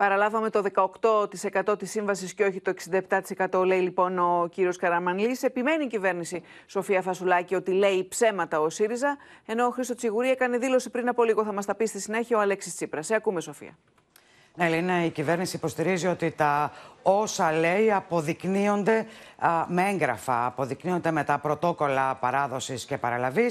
Παραλάβαμε το 18% της σύμβασης και όχι το 67% λέει λοιπόν ο κύριος Καραμανλής. Επιμένει η κυβέρνηση Σοφία Φασουλάκη ότι λέει ψέματα ο ΣΥΡΙΖΑ, ενώ ο Χρήστος Τσιγουρή έκανε δήλωση πριν από λίγο, θα μας τα πει στη συνέχεια ο Αλέξης Τσίπρας. Σε ακούμε Σοφία. Ναι, Ελίνα, η κυβέρνηση υποστηρίζει ότι τα όσα λέει αποδεικνύονται με έγγραφα, αποδεικνύονται με τα πρωτόκολλα παράδοσης και παραλαβής.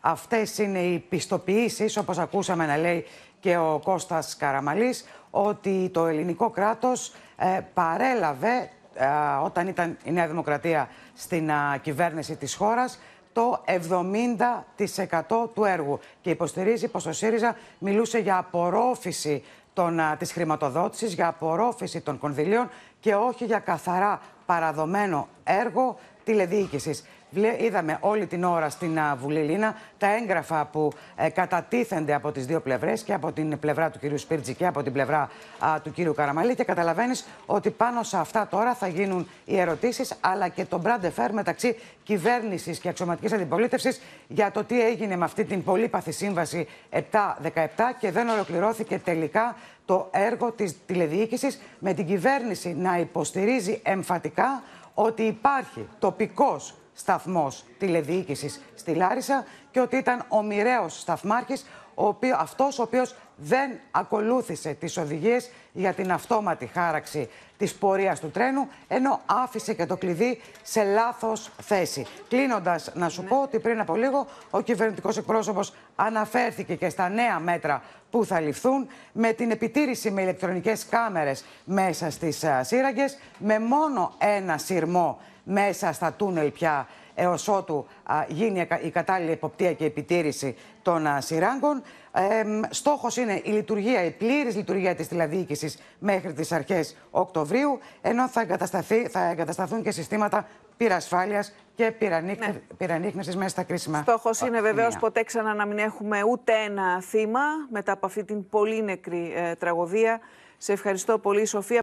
Αυτές είναι οι πιστοποιήσεις, όπως ακούσαμε να λέει και ο Κώστας Καραμαλής, ότι το ελληνικό κράτος ε, παρέλαβε ε, όταν ήταν η Νέα Δημοκρατία στην κυβέρνηση της χώρας το 70% του έργου και υποστηρίζει πως ο ΣΥΡΙΖΑ μιλούσε για απορρόφηση των, της χρηματοδότησης, για απορρόφηση των κονδυλίων και όχι για καθαρά παραδομένο έργο τηλεδιοίκηση. Είδαμε όλη την ώρα στην Βουλή Λίνα τα έγγραφα που ε, κατατίθενται από τις δύο πλευρές, και από την πλευρά του κυρίου Σπίρτζη και από την πλευρά του κύριου Καραμαλή. Και καταλαβαίνεις ότι πάνω σε αυτά τώρα θα γίνουν οι ερωτήσεις, αλλά και το μπραντεφέρ μεταξύ κυβέρνησης και αξιωματικής αντιπολίτευσης για το τι έγινε με αυτή την πολύπαθη σύμβαση 7-17 και δεν ολοκληρώθηκε τελικά το έργο της τηλεδιοίκησης με την κυβέρνηση να υποστηρίζει εμφατικά ότι υπάρχει τοπικός σταθμός τηλεδιοίκησης στη Λάρισα και ότι ήταν ο μοιραίος σταθμάρχης ο οποίο, αυτός ο οποίος δεν ακολούθησε τις οδηγίες για την αυτόματη χάραξη της πορείας του τρένου, ενώ άφησε και το κλειδί σε λάθος θέση. Κλείνοντας, να σου ναι. πω ότι πριν από λίγο ο κυβερνητικός εκπρόσωπος αναφέρθηκε και στα νέα μέτρα που θα ληφθούν με την επιτήρηση με ηλεκτρονικές κάμερες μέσα στις ε, σύραγγες, με μόνο ένα σειρμό μέσα στα τούνελ πια έως ότου γίνει η κατάλληλη εποπτεία και επιτήρηση των σειράγκων. Ε, Στόχος είναι η λειτουργία, η πλήρης λειτουργία της τηλεδιοίκησης μέχρι τις αρχές Οκτωβρίου, ενώ θα, θα εγκατασταθούν και συστήματα πυρασφάλειας και πυρανίχνευση ναι. μέσα στα κρίσιμα. Στόχος είναι βεβαίως ποτέ ξανά να μην έχουμε ούτε ένα θύμα μετά από αυτή την πολύ νεκρή ε, τραγωδία. Σε ευχαριστώ πολύ, Σοφία.